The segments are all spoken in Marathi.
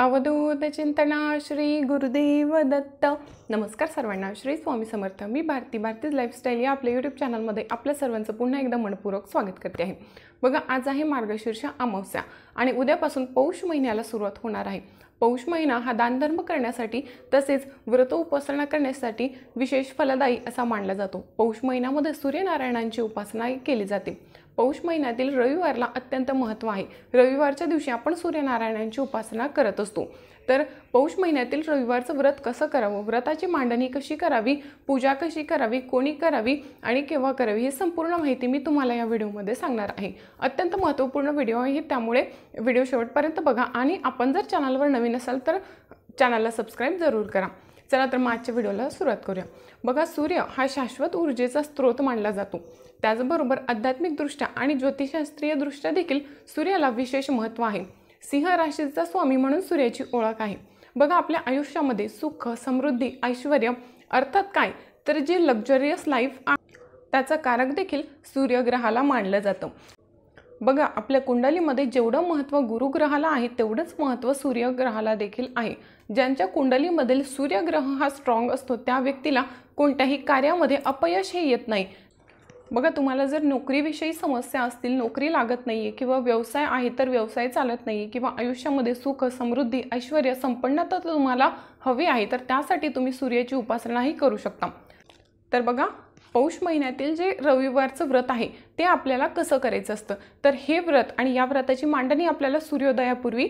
अवधूत चिंतना श्री गुरुदेव दत्त नमस्कार सर्वांना श्री स्वामी समर्थ मी भारती भारतीज लाईफस्टाईल या आपल्या यूट्यूब चॅनलमध्ये आपल्या सर्वांचं पुन्हा एकदा मनपूर्वक स्वागत करते आहे बघा आज आहे मार्गशीर्ष अमावस्या आणि उद्यापासून पौष महिन्याला सुरुवात होणार आहे पौष महिना हा दानधर्म करण्यासाठी तसेच व्रत उपासना करण्यासाठी विशेष फलदायी असा मानला जातो पौष महिन्यामध्ये सूर्यनारायणांची उपासना केली जाते पौष महिन्यातील रविवारला अत्यंत महत्त्व आहे रविवारच्या दिवशी आपण सूर्यनारायणांची उपासना करत असतो तर पौष महिन्यातील रविवारचं व्रत कसं करावं व्रताची मांडणी कशी करावी पूजा कशी करावी कोणी करावी आणि केव्हा करावी हे संपूर्ण माहिती मी तुम्हाला या व्हिडिओमध्ये सांगणार आहे अत्यंत महत्त्वपूर्ण व्हिडिओ आहे त्यामुळे व्हिडिओ शेवटपर्यंत बघा आणि आपण जर चॅनलवर नवीन असाल तर चॅनलला सबस्क्राईब जरूर करा चला तर मागच्या व्हिडिओला सुरुवात करूया बघा सूर्य हा शाश्वत ऊर्जेचा स्रोत मानला जातो त्याचबरोबर आध्यात्मिकदृष्ट्या आणि ज्योतिषशास्त्रीय दृष्ट्या देखील सूर्याला विशेष महत्त्व आहे सिंह राशीचा स्वामी म्हणून सूर्याची ओळख आहे बघा आपल्या आयुष्यामध्ये सुख समृद्धी ऐश्वर अर्थात काय तर जे लक्झरियस लाईफ त्याचा कारक देखील सूर्यग्रहाला मानलं जातं बघा आपल्या कुंडलीमध्ये जेवढं महत्त्व गुरुग्रहाला आहे तेवढंच महत्त्व सूर्यग्रहाला देखील आहे ज्यांच्या कुंडलीमधील सूर्यग्रह हा स्ट्रॉंग असतो त्या व्यक्तीला कोणत्याही कार्यामध्ये अपयश हे येत नाही बघा तुम्हाला जर नोकरीविषयी समस्या असतील नोकरी लागत नाही आहे किंवा व्यवसाय आहे तर व्यवसाय चालत नाही आहे किंवा आयुष्यामध्ये सुख समृद्धी ऐश्वर संपन्नता तुम्हाला हवी आहे तर त्यासाठी तुम्ही सूर्याची उपासनाही करू शकता तर बघा पौष महिन्यातील जे रविवारचं व्रत आहे ते आपल्याला कसं करायचं असतं तर हे व्रत आणि या व्रताची मांडणी आपल्याला सूर्योदयापूर्वी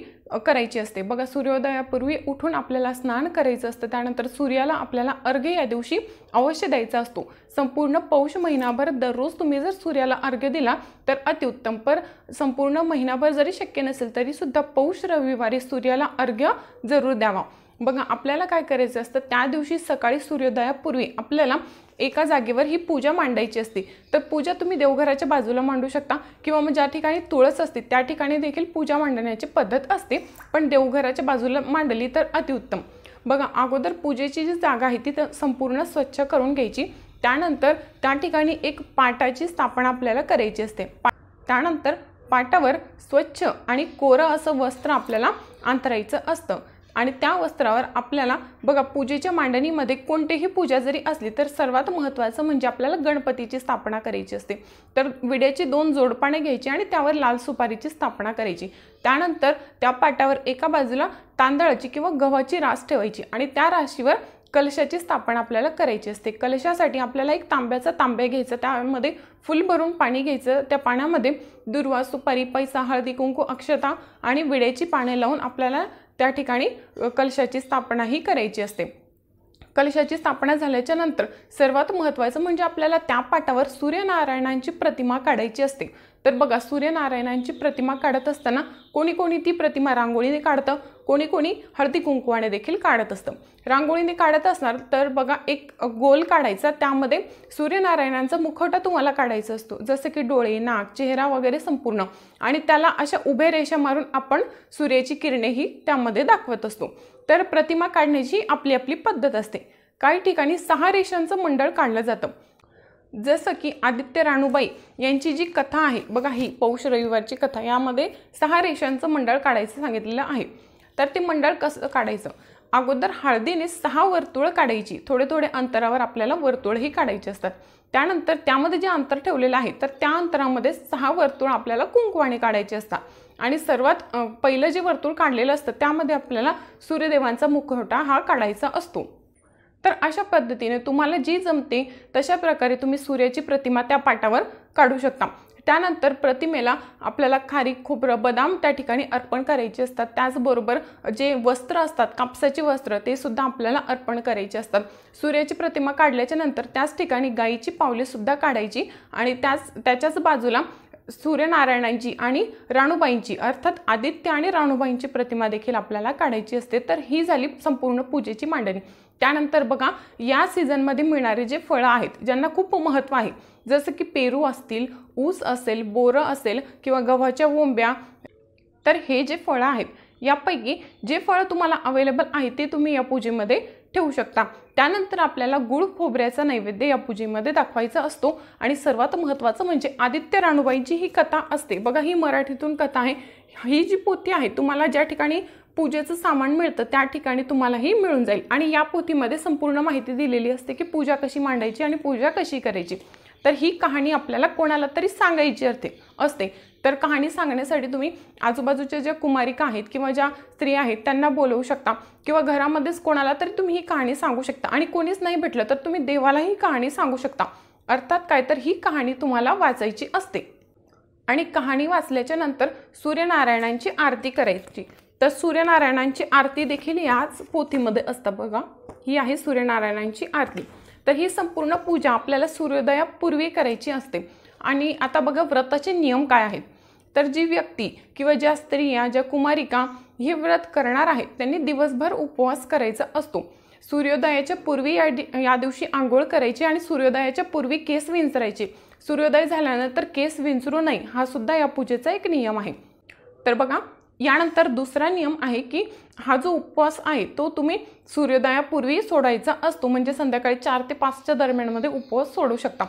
करायची असते बघा सूर्योदयापूर्वी उठून आपल्याला स्नान करायचं असतं त्यानंतर सूर्याला आपल्याला अर्घ्य या दिवशी अवश्य द्यायचा असतो संपूर्ण पौष महिनाभर दररोज तुम्ही जर सूर्याला अर्घ्य दिला तर अतिउत्तम पर संपूर्ण महिनाभर जरी शक्य नसेल तरीसुद्धा पौष रविवारी सूर्याला अर्घ्य जरूर द्यावा बघा आपल्याला काय करायचं असतं त्या दिवशी सकाळी सूर्योदयापूर्वी आपल्याला एका जागेवर ही पूजा मांडायची असते तर पूजा तुम्ही देवघराच्या बाजूला मांडू शकता किंवा मग ज्या ठिकाणी तुळस असते त्या ठिकाणी देखील पूजा मांडण्याची पद्धत असते पण देवघराच्या बाजूला मांडली तर अतिउत्तम बघा अगोदर पूजेची जी जागा आहे ती संपूर्ण स्वच्छ करून घ्यायची त्यानंतर त्या ठिकाणी एक पाटाची स्थापना आपल्याला करायची असते पा त्यानंतर पाटावर स्वच्छ आणि कोरं असं वस्त्र आपल्याला अंतरायचं असतं आणि त्या वस्त्रावर आपल्याला बघा पूजेच्या मांडणीमध्ये कोणतीही पूजा जरी असली तर सर्वात महत्त्वाचं म्हणजे आपल्याला गणपतीची स्थापना करायची असते तर विड्याची दोन जोडपाने घ्यायची आणि त्यावर लाल सुपारीची स्थापना करायची त्यानंतर त्या पाटावर एका बाजूला तांदळाची किंवा गव्हाची रास ठेवायची आणि त्या राशीवर कलशाची स्थापना आपल्याला करायची असते कलशासाठी आपल्याला एक तांब्याचा तांब्या घ्यायचा त्यामध्ये फुल भरून पाणी घ्यायचं त्या पाण्यामध्ये दुर्वा सुपारी पैसा हळदी कुंकू अक्षता आणि विड्याची पाने लावून आपल्याला त्या ठिकाणी कलशाची स्थापनाही करायची असते कलशाची स्थापना झाल्याच्या नंतर सर्वात महत्त्वाचं म्हणजे आपल्याला त्या पाटावर सूर्यनारायणांची प्रतिमा काढायची असते तर बघा सूर्यनारायणांची प्रतिमा काढत असताना कोणी कोणी ती प्रतिमा रांगोळीने काढतं कोणी कोणी हळदी कुंकवाने देखील काढत असतं रांगोळीने काढत असणार तर बघा एक गोल काढायचा त्यामध्ये सूर्यनारायणांचा मुखवटा तुम्हाला काढायचा असतो जसं की डोळे नाक चेहरा वगैरे संपूर्ण आणि त्याला अशा उभ्या रेषा मारून आपण सूर्याची किरणेही त्यामध्ये दाखवत असतो तर प्रतिमा काढण्याची आपली आपली पद्धत असते काही ठिकाणी सहा रेषांचं मंडळ काढलं जातं जसं की आदित्य राणूबाई यांची जी कथा आहे बघा ही पौष रविवारची कथा यामध्ये सहा रेषांचं मंडळ काढायचं सांगितलेलं आहे तर ते मंडळ कसं काढायचं अगोदर हळदीने सहा वर्तुळ काढायची थोडे थोडे अंतरावर आपल्याला वर्तुळही काढायचे असतात त्यानंतर त्यामध्ये जे अंतर ठेवलेलं आहे तर त्या अंतरामध्ये सहा वर्तुळ आपल्याला कुंकवाणी काढायचे असतात आणि सर्वात पहिलं जे वर्तुळ काढलेलं असतं त्यामध्ये आपल्याला सूर्यदेवांचा मुखवटा हा काढायचा असतो तर अशा पद्धतीने तुम्हाला जी जमते तशा प्रकारे तुम्ही सूर्याची प्रतिमा त्या पाटावर काढू शकता त्यानंतर प्रतिमेला आपल्याला खारी खोबरं बदाम त्या ठिकाणी अर्पण करायचे असतात त्याचबरोबर जे वस्त्र असतात कापसाचे वस्त्र ते सुद्धा आपल्याला अर्पण करायचे असतात सूर्याची प्रतिमा काढल्याच्या नंतर त्याच ठिकाणी गायीची पावलेसुद्धा काढायची आणि त्याच त्याच्याच बाजूला सूर्यनारायणांची आणि राणूबाईंची अर्थात आदित्य आणि राणूबाईंची प्रतिमा देखील आपल्याला काढायची असते तर ही झाली संपूर्ण पूजेची मांडणी त्यानंतर बघा या सीझनमध्ये मिळणारे जे फळं आहेत ज्यांना खूप महत्त्व आहे जसं की पेरू असतील ऊस असेल बोरं असेल किंवा गव्हाच्या वोंब्या तर हे जे फळं आहेत यापैकी जे फळं तुम्हाला अवेलेबल आहे ते तुम्ही या पूजेमध्ये ठेवू शकता त्यानंतर आपल्याला गुळ खोबऱ्याचा नैवेद्य या पूजेमध्ये दाखवायचा असतो आणि सर्वात महत्त्वाचं म्हणजे आदित्य राणूबाईची ही कथा असते बघा ही मराठीतून कथा आहे ही जी पोथी आहे तुम्हाला ज्या ठिकाणी पूजेचं सामान मिळतं त्या ठिकाणी तुम्हालाही मिळून जाईल आणि या पोथीमध्ये संपूर्ण माहिती दिलेली असते की पूजा कशी मांडायची आणि पूजा कशी करायची तर ही कहाणी आपल्याला कोणाला तरी सांगायची असते असते तर कहाणी सांगण्यासाठी तुम्ही आजूबाजूच्या ज्या कुमारिका आहेत किंवा ज्या स्त्री आहेत त्यांना बोलवू शकता किंवा घरामध्येच कोणाला तरी तुम्ही ही कहाणी सांगू शकता आणि कोणीच नाही भेटलं तर तुम्ही देवालाही कहाणी सांगू शकता अर्थात काय तर ही कहाणी तुम्हाला वाचायची असते आणि कहाणी वाचल्याच्या नंतर सूर्यनारायणांची आरती करायची तर सूर्यनारायणांची आरती देखील याच पोथीमध्ये असतं बघा ही आहे सूर्यनारायणांची आरती तर ही संपूर्ण पूजा आपल्याला सूर्योदयापूर्वी करायची असते आणि आता बघा व्रताचे नियम काय आहेत तर जी व्यक्ती किंवा ज्या स्त्रिया ज्या कुमारिका हे व्रत करणार आहेत त्यांनी दिवसभर उपवास करायचा असतो सूर्योदयाच्या पूर्वी या दि या दिवशी आंघोळ करायची आणि सूर्योदयाच्या पूर्वी केस विंचरायचे सूर्योदय झाल्यानंतर केस विंचरू नये हा सुद्धा या पूजेचा एक नियम आहे तर बघा यानंतर दुसरा नियम आहे की हा जो उपवास आहे तो तुम्ही सूर्योदयापूर्वी सोडायचा असतो म्हणजे संध्याकाळी चार ते पाचच्या दरम्यानमध्ये उपवास सोडू शकता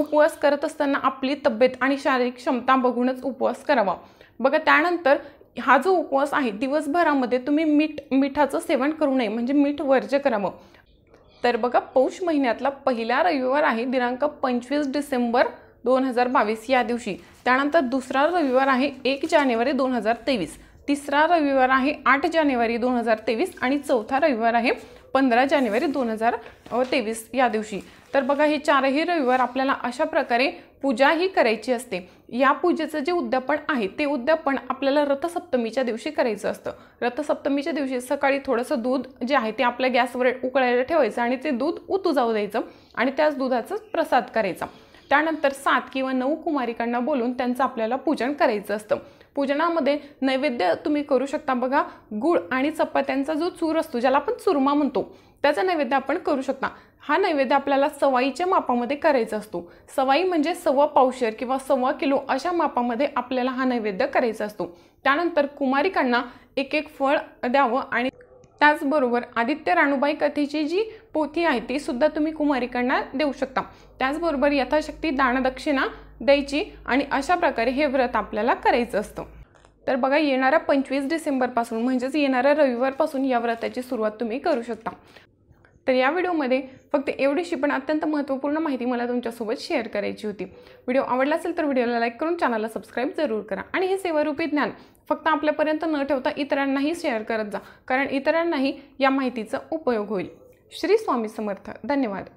उपवास करत असताना आपली तब्येत आणि शारीरिक क्षमता बघूनच उपवास करावा बघा त्यानंतर हा जो उपवास आहे दिवसभरामध्ये तुम्ही मीठ मिठाचं सेवन करू नये म्हणजे मीठ वर्ज्य करावं तर बघा पौष महिन्यातला पहिला रविवार आहे दिनांक पंचवीस डिसेंबर दोन हजार बावीस या दिवशी त्यानंतर दुसरा रविवार आहे एक जानेवारी दोन हजार तेवीस तिसरा रविवार आहे आठ जानेवारी दोन हजार तेवीस आणि चौथा रविवार आहे पंधरा जानेवारी दोन हजार तेवीस या दिवशी तर बघा हे चारही रविवार आपल्याला अशा प्रकारे पूजा ही करायची असते या पूजेचं जे उद्यापन आहे ते उद्यापन आपल्याला रथसप्तमीच्या दिवशी करायचं असतं रथसप्तमीच्या दिवशी सकाळी थोडंसं दूध जे आहे ते आपल्या गॅसवर उकळायला ठेवायचं आणि ते दूध उतू जाऊ द्यायचं आणि त्याच दुधाचा प्रसाद करायचा त्यानंतर सात किंवा नऊ कुमारिकांना बोलून त्यांचं आपल्याला पूजन करायचं असतं पूजनामध्ये नैवेद्य तुम्ही करू शकता बघा गुळ आणि चपात्यांचा जो चूर असतो ज्याला आपण चुरमा म्हणतो त्याचा नैवेद्य आपण करू शकता हा नैवेद्य आपल्याला सवाईच्या मापामध्ये करायचा असतो सवाई म्हणजे सव्वा पावशेर किंवा सव्वा किलो अशा मापामध्ये आपल्याला हा नैवेद्य करायचा असतो त्यानंतर कुमारिकांना एक एक फळ द्यावं आणि त्याचबरोबर आदित्य राणूबाई कथेची जी पोथी आहे ती सुद्धा तुम्ही कुमारिकांना देऊ शकता त्याचबरोबर यथाशक्ती दानदक्षिणा द्यायची आणि अशा प्रकारे हे व्रत आपल्याला करायचं असतं तर बघा येणाऱ्या पंचवीस डिसेंबरपासून म्हणजेच येणाऱ्या रविवारपासून या व्रताची सुरुवात तुम्ही करू शकता तर या व्हिडिओमध्ये फक्त एवढीशी पण अत्यंत महत्त्वपूर्ण माहिती मला तुमच्यासोबत शेअर करायची होती व्हिडिओ आवडला असेल तर व्हिडिओला लाईक करून चॅनलला सबस्क्राईब जरूर करा आणि हे सेवारूपी ज्ञान फक्त आपल्यापर्यंत न ठेवता इतरांनाही शेअर करत जा कारण इतरांनाही या माहितीचा उपयोग होईल श्री स्वामी समर्थ धन्यवाद